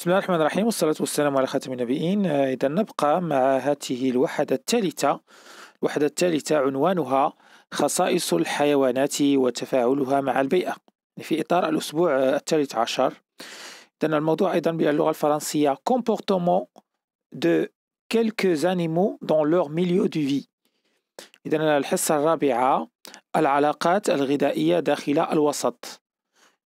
بسم الله الرحمن الرحيم والصلاة والسلام على خاتم النبيين آه، إذا نبقى مع هذه الوحدة الثالثة الوحدة الثالثة عنوانها خصائص الحيوانات وتفاعلها مع البيئة في إطار الأسبوع آه، الثالث عشر إذا الموضوع أيضا باللغة الفرنسية comportement de quelques animaux dans leur milieu de vie إذا الحصة الرابعة العلاقات الغذائية داخل الوسط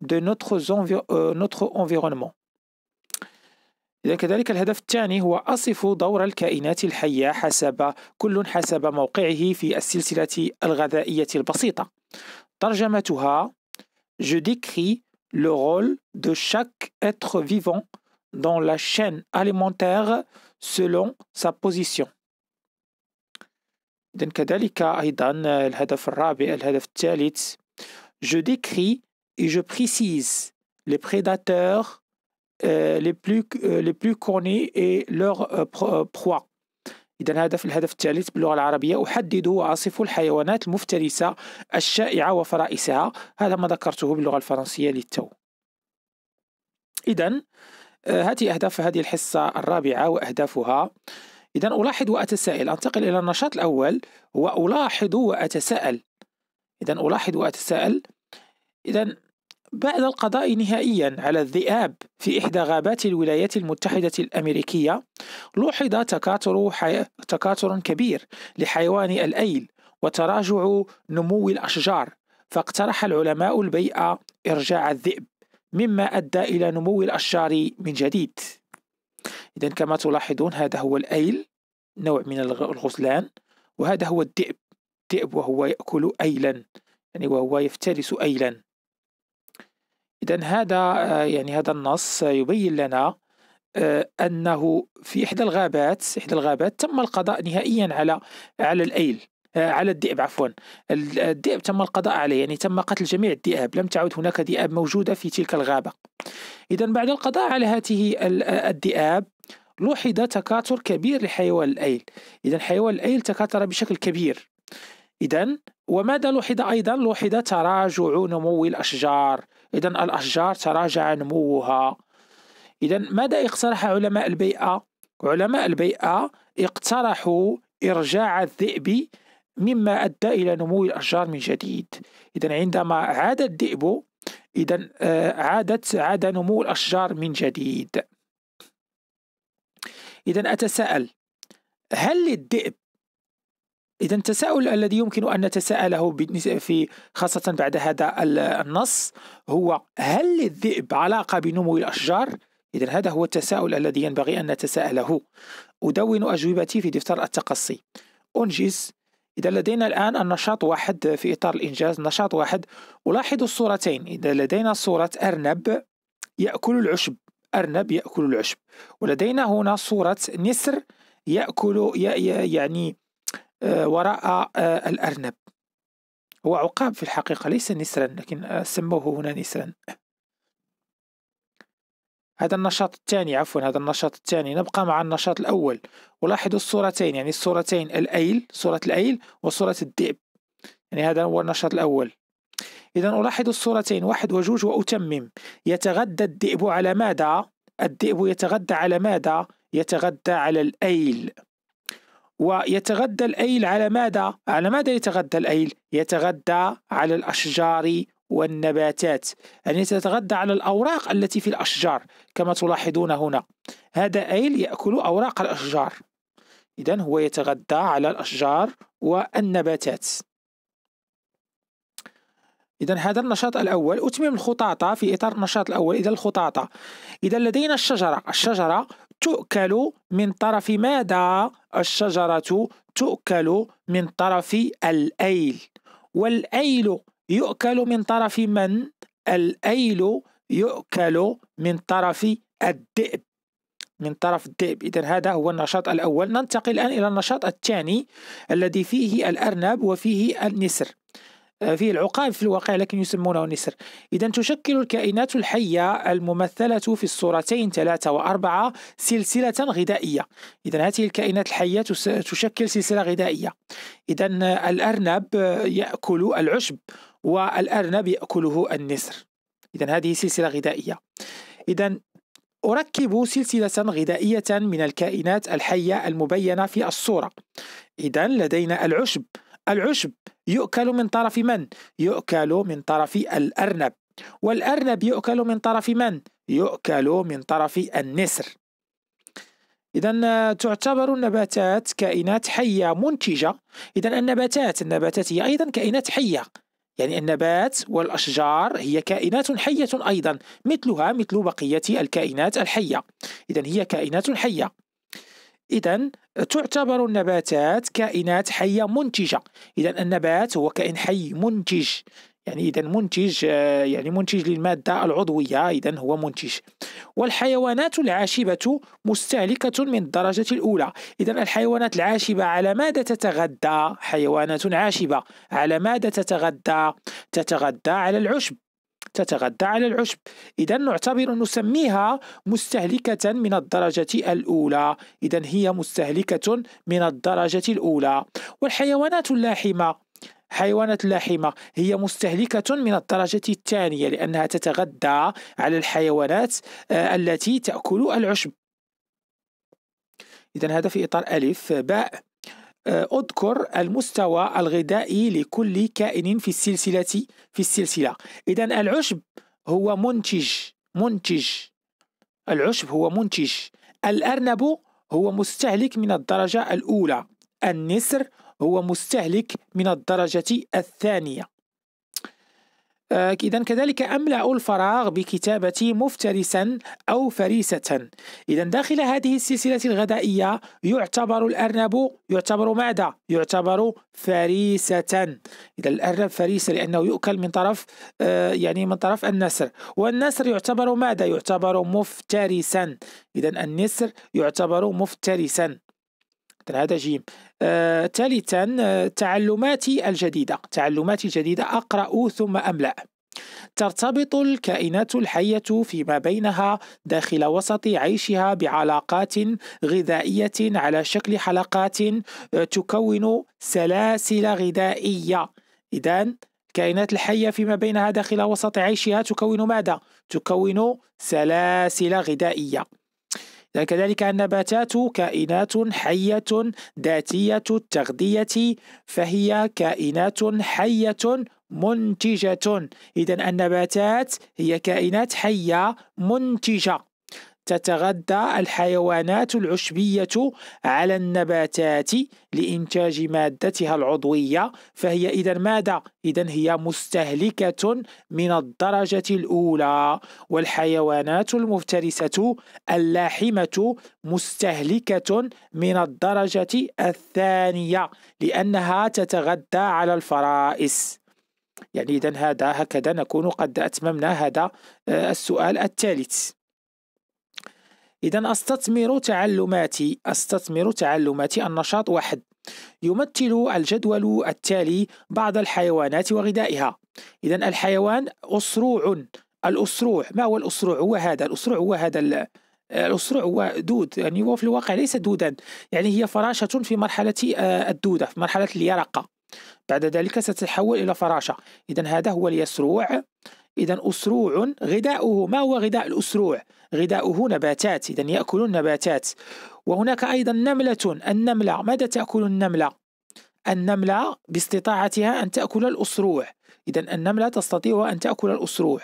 de notre, envir euh, notre environnement. إذا كذلك الهدف الثاني هو أصف دور الكائنات الحية حسب كل حسب موقعه في السلسلة الغذائية البسيطة. ترجمتها Je décris le rôle de chaque être vivant dans la chaîne alimentaire selon sa position. إذن كذلك أيضا الهدف الرابع الهدف الثالث Je décris et je précise les prédateurs euh, les plus euh, les plus connus et leurs euh, euh proies إذا هدف الهدف الثالث باللغة العربية أحدد وأصف الحيوانات المفترسة الشائعة وفرائسها هذا ما ذكرته باللغة الفرنسية للتو إذا آه، هذه أهداف هذه الحصة الرابعة وأهدافها إذا ألاحظ وأتساءل أنتقل إلى النشاط الأول هو ألاحظ وأتساءل إذا ألاحظ وأتساءل إذا بعد القضاء نهائيا على الذئاب في إحدى غابات الولايات المتحدة الأمريكية لوحظ تكاثر, حي... تكاثر كبير لحيوان الأيل وتراجع نمو الأشجار فاقترح العلماء البيئة إرجاع الذئب مما أدى إلى نمو الأشجار من جديد إذا كما تلاحظون هذا هو الأيل نوع من الغزلان وهذا هو الذئب الذئب وهو يأكل أيلا يعني وهو يفترس أيلا إذا هذا آه، يعني هذا النص يبين لنا آه، أنه في إحدى الغابات إحدى الغابات تم القضاء نهائيا على على الأيل آه، على الذئب عفوا الذئب تم القضاء عليه يعني تم قتل جميع الذئاب لم تعد هناك ذئاب موجودة في تلك الغابة إذا بعد القضاء على هذه الذئاب لوحظ تكاثر كبير لحيوان الأيل إذا حيوان الأيل تكاثر بشكل كبير إذا وماذا لوحظ أيضا؟ لوحظ تراجع نمو الأشجار إذا الأشجار تراجع نموها إذا ماذا اقترح علماء البيئة؟ علماء البيئة اقترحوا إرجاع الذئب مما أدى إلى نمو الأشجار من جديد إذا عندما عاد الذئب إذا آه، عادت عاد نمو الأشجار من جديد إذا أتساءل هل للذئب إذا التساؤل الذي يمكن أن نتساءله في خاصة بعد هذا النص هو هل للذئب علاقة بنمو الأشجار؟ إذا هذا هو التساؤل الذي ينبغي أن نتساءله أدون أجوبتي في دفتر التقصي أنجز إذا لدينا الآن النشاط واحد في إطار الإنجاز نشاط واحد ألاحظ الصورتين إذا لدينا صورة أرنب يأكل العشب أرنب يأكل العشب ولدينا هنا صورة نسر يأكل يعني آه، وراء آه، الأرنب هو عقاب في الحقيقة ليس نسرا لكن آه، سموه هنا نسرا هذا النشاط الثاني عفوا هذا النشاط الثاني نبقى مع النشاط الأول ولاحظوا الصورتين يعني الصورتين الأيل صورة الأيل وصورة الذئب يعني هذا هو النشاط الأول إذا ألاحظ الصورتين واحد وجوج وأتمم يتغدى الذئب على ماذا؟ الذئب يتغدى على ماذا؟ يتغدى على الأيل ويتغذى الأيل على ماذا؟ على ماذا يتغذى الأيل؟ يتغذى على الأشجار والنباتات يعني تتغذى على الأوراق التي في الأشجار كما تلاحظون هنا هذا أيل يأكل أوراق الأشجار إذا هو يتغذى على الأشجار والنباتات إذا هذا النشاط الأول أتمم الخطاطة في إطار النشاط الأول إذا الخطاطة إذا لدينا الشجرة الشجرة تؤكل من طرف ماذا؟ الشجرة تؤكل من طرف الأيل والأيل يؤكل من طرف من؟ الأيل يؤكل من طرف الذئب من طرف الذئب إذا هذا هو النشاط الأول ننتقل الآن إلى النشاط الثاني الذي فيه الأرنب وفيه النسر آه، فيه العقاب في الواقع لكن يسمونه نسر إذا تشكل الكائنات الحية الممثلة في الصورتين ثلاثة وأربعة سلسلة غذائية إذا هذه الكائنات الحية تشكل سلسلة غذائية إذا الأرنب يأكل العشب والأرنب يأكله النسر إذا هذه سلسلة غذائية إذا أركب سلسلة غذائية من الكائنات الحية المبينة في الصورة إذا لدينا العشب العشب يؤكل من طرف من؟ يؤكل من طرف الأرنب والأرنب يؤكل من طرف من؟ يؤكل من طرف النسر إذا آه، تعتبر النباتات كائنات حية منتجة إذا النباتات النباتات هي أيضا كائنات حية يعني النبات والأشجار هي كائنات حية أيضا مثلها مثل بقية الكائنات الحية إذا هي كائنات حية إذا تعتبر النباتات كائنات حية منتجة إذا النبات هو كائن حي منتج يعني إذا منتج آه، يعني منتج للمادة العضوية إذا هو منتج والحيوانات العاشبة مستهلكة من الدرجة الأولى إذا الحيوانات العاشبة على ماذا تتغذى؟ حيوانات عاشبة على ماذا تتغذى؟ تتغذى على العشب تتغذى على العشب إذا نعتبر نسميها مستهلكة من الدرجة الأولى إذا هي مستهلكة من الدرجة الأولى والحيوانات اللاحمة حيوانات اللاحمة هي مستهلكة من الدرجة الثانية لأنها تتغذى على الحيوانات آه، التي تأكل العشب إذا هذا في إطار ألف باء آه، اذكر المستوى الغذائي لكل كائن في السلسلة في السلسلة إذا العشب هو منتج منتج العشب هو منتج الأرنب هو مستهلك من الدرجة الأولى النسر هو مستهلك من الدرجة الثانية آه، إذا كذلك أملأ الفراغ بكتابة مفترسا أو فريسة إذا داخل هذه السلسلة الغذائية يعتبر الأرنب يعتبر ماذا؟ يعتبر فريسة إذا الأرنب فريسة لأنه يؤكل من طرف آه، يعني من طرف النسر والنسر يعتبر ماذا؟ يعتبر مفترسا إذا النسر يعتبر مفترسا هذا جيم آه، ثالثا آه، تعلماتي الجديدة تعلماتي الجديدة أقرأ ثم أملأ ترتبط الكائنات الحية فيما بينها داخل وسط عيشها بعلاقات غذائية على شكل حلقات آه، تكون سلاسل غذائية إذا الكائنات الحية فيما بينها داخل وسط عيشها تكون ماذا؟ تكون سلاسل غذائية كذلك النباتات كائنات حية ذاتية التغذية فهي كائنات حية منتجة إذا النباتات هي كائنات حية منتجة تتغذى الحيوانات العشبية على النباتات لإنتاج مادتها العضوية فهي إذا ماذا؟ إذا هي مستهلكة من الدرجة الأولى والحيوانات المفترسة اللاحمة مستهلكة من الدرجة الثانية لأنها تتغذى على الفرائس يعني إذا هذا هكذا نكون قد أتممنا هذا آه، السؤال الثالث إذا أستثمر تعلماتي أستثمر تعلماتي النشاط واحد يمثل الجدول التالي بعض الحيوانات وغذائها إذا الحيوان أسروع الأسروع ما هو الأسروع هو هذا الأسروع هو هذا الأسروع هو دود يعني هو في الواقع ليس دودا يعني هي فراشة في مرحلة آه، الدودة في مرحلة اليرقة بعد ذلك ستتحول إلى فراشة إذا هذا هو اليسروع إذا أسروع غذاؤه ما هو غذاء الأسروع؟ غذاؤه نباتات إذا يأكل النباتات وهناك أيضا نملة النملة ماذا تأكل النملة؟ النملة باستطاعتها أن تأكل الأسروع إذا النملة تستطيع أن تأكل الأسروع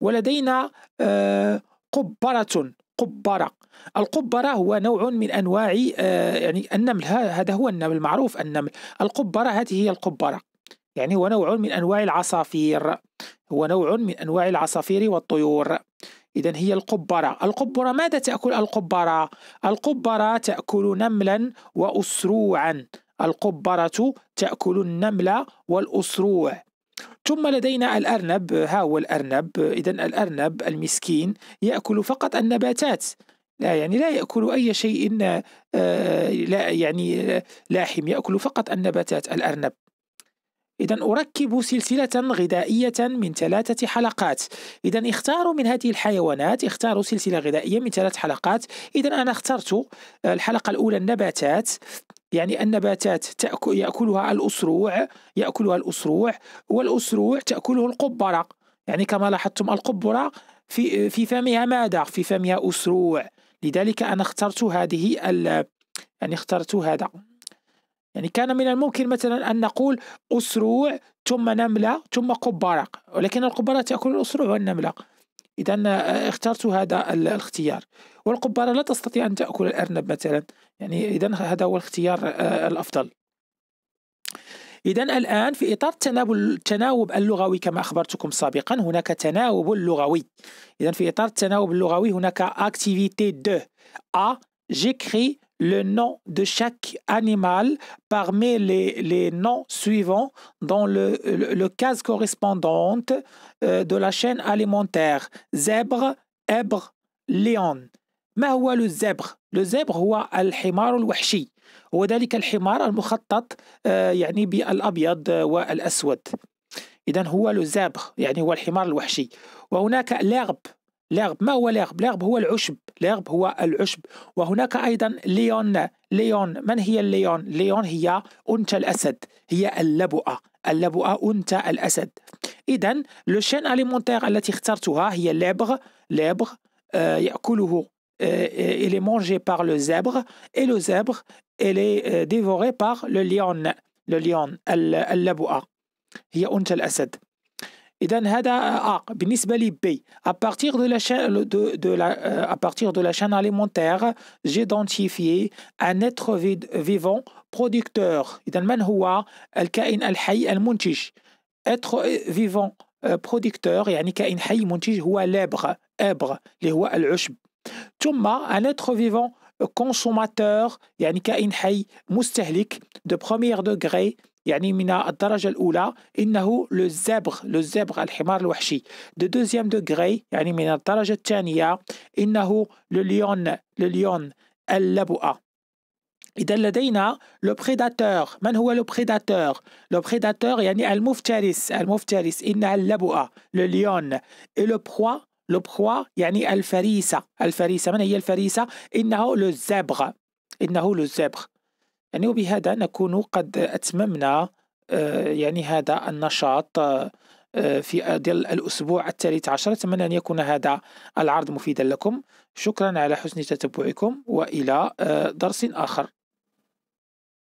ولدينا آه، قبرة قبرة القبرة هو نوع من أنواع آه، يعني النمل هذا هو النمل معروف النمل القبرة هذه هي القبرة يعني هو نوع من أنواع العصافير هو نوع من أنواع العصافير والطيور إذا هي القبرة القبرة ماذا تأكل القبرة؟ القبرة تأكل نملا وأسروعا القبرة تأكل النمل والأسروع ثم لدينا الأرنب ها هو الأرنب إذا الأرنب المسكين يأكل فقط النباتات لا يعني لا يأكل أي شيء آه، لا يعني آه، لاحم يأكل فقط النباتات الأرنب إذا أركب سلسلة غذائية من ثلاثة حلقات إذا اختاروا من هذه الحيوانات اختاروا سلسلة غذائية من ثلاث حلقات إذا أنا اخترت آه، الحلقة الأولى النباتات يعني النباتات تأكل يأكلها الأسروع يأكلها الأسروع والأسروع تأكله القبرة يعني كما لاحظتم القبرة في في فمها ماذا؟ في فمها أسروع لذلك أنا اخترت هذه يعني اخترت هذا يعني كان من الممكن مثلا أن نقول أسروع ثم نملة ثم قبرق ولكن القبرة تأكل الأسروع والنملة إذا آه، اخترت هذا الاختيار والقبارة لا تستطيع أن تأكل الأرنب مثلا يعني إذا هذا هو الاختيار آه، الأفضل إذا الآن في إطار التناول التناوب اللغوي كما أخبرتكم سابقا هناك تناوب لغوي إذا في إطار التناوب اللغوي هناك أكتيفيتي دو أ جيكري Le nom de chaque animal parmi les noms suivants dans le cas correspondant euh, de la chaîne alimentaire zèbre, hébre, léon. Mais zèbre est le zèbre. Le zèbre est euh, le zèbre. Le zèbre est le zèbre. Le zèbre est le zèbre. Le zèbre est le zèbre. Le zèbre est le zèbre. Le zèbre est le l'herbe. ليرب ما هو ليرب؟ ليرب هو العشب ليرب هو العشب وهناك أيضا ليون ليون من هي الليون ليون هي أنثى الأسد هي اللبؤة اللبؤة أنثى الأسد إذا لو شين أليمونتير التي اخترتها هي ليبغ ليبغ آه، يأكله إلى آه، آه، il est mangé par le zèbre et le zèbre il est euh، dévoré par le lion le lion هي أنثى الأسد A. partir de la chaîne de, la euh, à partir de la chaîne alimentaire j'ai identifié un être vivant producteur al être euh, vivant euh, producteur يعني كائن un être vivant consommateur de premier degré يعني من الدرجة الأولى إنه لو زابغ لو زابغ الحمار الوحشي دو دوزيام دوغري يعني من الدرجة الثانية إنه لو ليون لو ليون اللبؤة إذا لدينا لو بريداتور من هو لو بريداتور لو بريداتور يعني المفترس المفترس إنها اللبؤة لو ليون لو بخوا لو بخوا يعني الفريسة الفريسة من هي الفريسة إنه لو زابغ إنه لو زابغ يعني وبهذا نكون قد أتممنا آه، يعني هذا النشاط آه، في ديال الأسبوع الثالث عشر أتمنى أن يكون هذا العرض مفيدا لكم شكرا على حسن تتبعكم وإلى آه، درس آخر